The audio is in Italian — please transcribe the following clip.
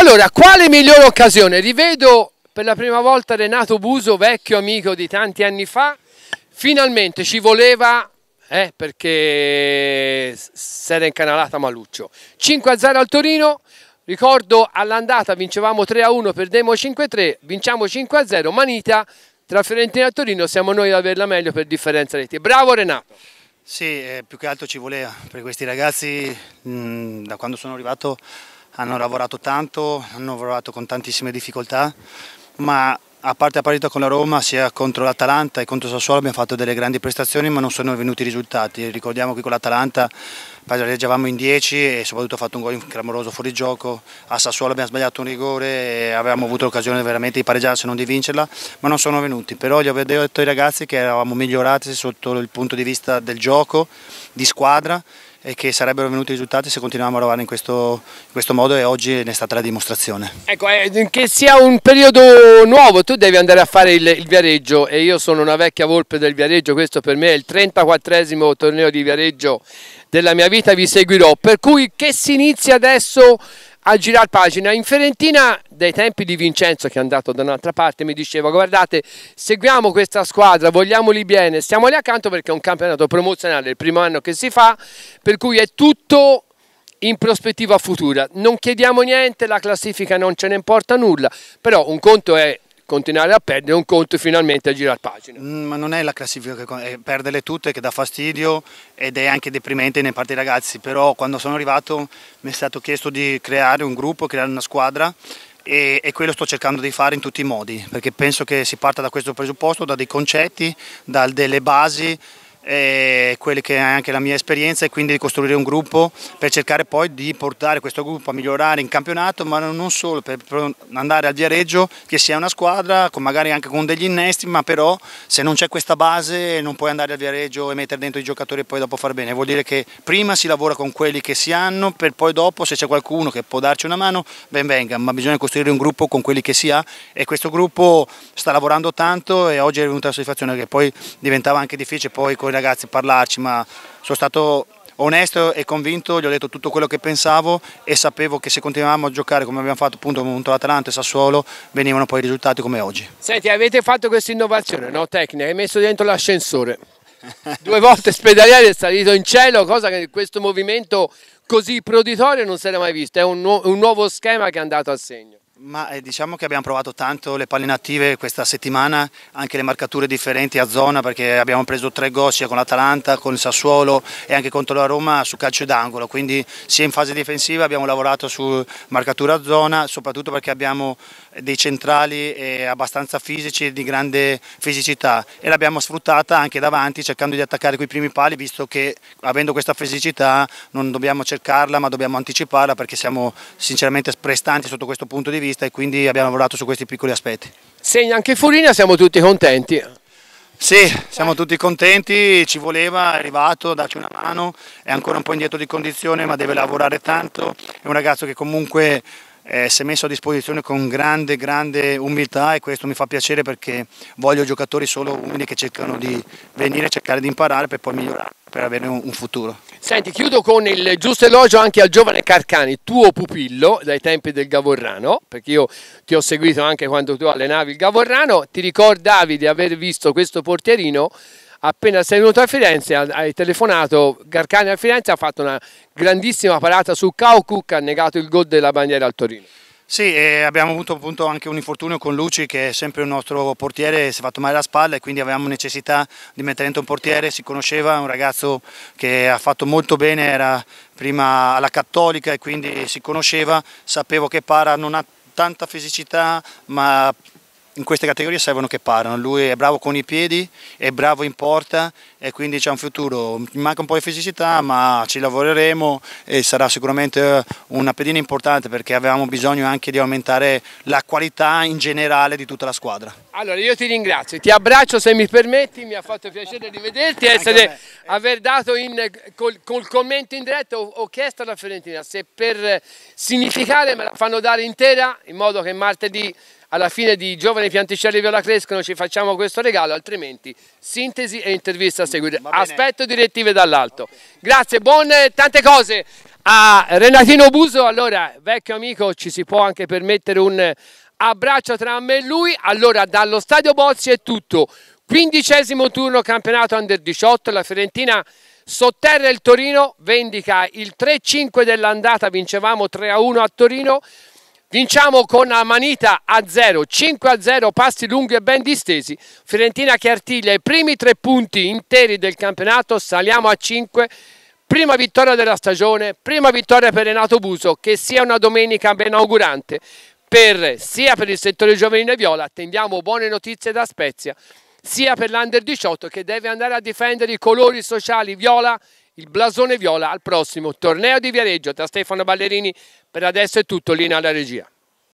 Allora, quale migliore occasione? Rivedo per la prima volta Renato Buso, vecchio amico di tanti anni fa. Finalmente ci voleva eh, perché si era incanalata Maluccio. 5-0 al Torino, ricordo all'andata vincevamo 3-1, perdemmo 5-3, vinciamo 5-0, Manita tra Fiorentina e Torino siamo noi ad averla meglio per differenza reti. Bravo Renato! Sì, eh, più che altro ci voleva, per questi ragazzi mh, da quando sono arrivato hanno lavorato tanto, hanno lavorato con tantissime difficoltà, ma a parte la partita con la Roma, sia contro l'Atalanta e contro Sassuolo abbiamo fatto delle grandi prestazioni ma non sono venuti i risultati. Ricordiamo che con l'Atalanta pareggiavamo in 10 e soprattutto ha fatto un gol clamoroso fuori gioco. A Sassuolo abbiamo sbagliato un rigore e avevamo avuto l'occasione veramente di pareggiare se non di vincerla, ma non sono venuti. Però gli avevo detto ai ragazzi che eravamo migliorati sotto il punto di vista del gioco, di squadra e che sarebbero venuti risultati se continuiamo a lavorare in questo, in questo modo e oggi ne è stata la dimostrazione. Ecco, eh, che sia un periodo nuovo, tu devi andare a fare il, il, Viareggio e io sono una vecchia volpe del Viareggio, questo per me è il 34esimo torneo di Viareggio della mia vita, vi seguirò, per cui che si inizia adesso a girare pagina. In Fiorentina, dai tempi di Vincenzo, che è andato da un'altra parte, mi diceva: Guardate, seguiamo questa squadra, vogliamoli bene, stiamo lì accanto perché è un campionato promozionale, il primo anno che si fa, per cui è tutto in prospettiva futura. Non chiediamo niente, la classifica non ce ne importa nulla, però un conto è continuare a perdere un conto e finalmente a girare pagina. Mm, ma non è la classifica che eh, perderle tutte che dà fastidio ed è anche deprimente nei parte dei ragazzi, però quando sono arrivato mi è stato chiesto di creare un gruppo, creare una squadra e, e, quello sto cercando di fare in tutti i modi, perché penso che si parta da questo presupposto, da dei concetti, da delle basi eh, quella che è anche la mia esperienza e quindi di costruire un gruppo per cercare poi di portare questo gruppo a migliorare in campionato ma non solo per andare al Viareggio che sia una squadra con magari anche con degli innesti ma però se non c'è questa base non puoi andare al Viareggio e mettere dentro i giocatori e poi dopo far bene vuol dire che prima si lavora con quelli che si hanno per poi dopo se c'è qualcuno che può darci una mano ben venga ma bisogna costruire un gruppo con quelli che si ha e questo gruppo sta lavorando tanto e oggi è venuta la soddisfazione che poi diventava anche difficile poi con ragazzi parlarci, ma sono stato onesto e convinto, gli ho detto tutto quello che pensavo e sapevo che se continuavamo a giocare come abbiamo fatto appunto contro l'Atalanta e Sassuolo venivano poi i risultati come oggi. Senti, avete fatto questa innovazione no? tecnica, hai messo dentro l'ascensore, due volte spedaliere è salito in cielo, cosa che questo movimento così proditorio non si era mai visto, è un, nu un nuovo schema che è andato a segno. Ma eh, diciamo che abbiamo provato tanto le palline attive questa settimana, anche le marcature differenti a zona perché abbiamo preso tre gol sia con l'Atalanta, con il Sassuolo e anche contro la Roma su calcio d'angolo, quindi sia in fase difensiva abbiamo lavorato su marcatura a zona, soprattutto perché abbiamo eh, dei centrali eh, abbastanza fisici e di grande fisicità e l'abbiamo sfruttata anche davanti cercando di attaccare quei primi pali visto che avendo questa fisicità non dobbiamo cercarla ma dobbiamo anticiparla perché siamo sinceramente prestanti sotto questo punto di vista vista e quindi abbiamo lavorato su questi piccoli aspetti. Segna anche Furina, siamo tutti contenti. Sì, siamo tutti contenti, ci voleva, è arrivato, darci una mano, è ancora un po' indietro di condizione ma deve lavorare tanto, è un ragazzo che comunque eh, si è messo a disposizione con grande, grande umiltà e questo mi fa piacere perché voglio giocatori solo umili che cercano di venire a cercare di imparare per poi migliorare per avere un, futuro. Senti, chiudo con il giusto elogio anche al giovane Carcani, tuo pupillo dai tempi del Gavorrano, perché io ti ho seguito anche quando tu allenavi il Gavorrano, ti ricordavi di aver visto questo portierino appena sei venuto a Firenze hai telefonato Carcani a Firenze ha fatto una grandissima parata su Caucuc ha negato il gol della bandiera al Torino sì, abbiamo avuto appunto anche un infortunio con Luci che è sempre il nostro portiere, si è fatto male alla spalla e quindi avevamo necessità di mettere dentro un portiere, si conosceva, un ragazzo che ha fatto molto bene, era prima alla cattolica e quindi si conosceva, sapevo che Para non ha tanta fisicità ma in queste categorie servono che parano, lui è bravo con i piedi, è bravo in porta e quindi c'è un futuro, Mi manca un po' di fisicità ma ci lavoreremo e sarà sicuramente una pedina importante perché avevamo bisogno anche di aumentare la qualità in generale di tutta la squadra. Allora io ti ringrazio, ti abbraccio se mi permetti, mi ha fatto piacere rivederti e essere, aver dato in, col, col, commento in diretta ho, ho chiesto alla Fiorentina se per significare me la fanno dare intera in modo che martedì alla fine di Giovane Pianticelli Viola Crescono ci facciamo questo regalo, altrimenti sintesi e intervista a seguire. Aspetto direttive dall'alto. Okay. Grazie, buone tante cose. A Renatino Buso, allora, vecchio amico, ci si può anche permettere un abbraccio tra me e lui. Allora, dallo Stadio Bozzi è tutto. Quindicesimo turno campionato Under 18, la Fiorentina sotterra il Torino, vendica il 3-5 dell'andata, vincevamo 3-1 a Torino. Vinciamo con la manita a 0, 5 a 0, passi lunghi e ben distesi. Fiorentina che artiglia i primi tre punti interi del campionato, saliamo a 5. Prima vittoria della stagione, prima vittoria per Renato Buso, che sia una domenica ben augurante per, sia per il settore giovanile viola, attendiamo buone notizie da Spezia, sia per l'Under 18 che deve andare a difendere i colori sociali viola il blasone viola al prossimo torneo di Viareggio. Da Stefano Ballerini per adesso è tutto, linea alla regia.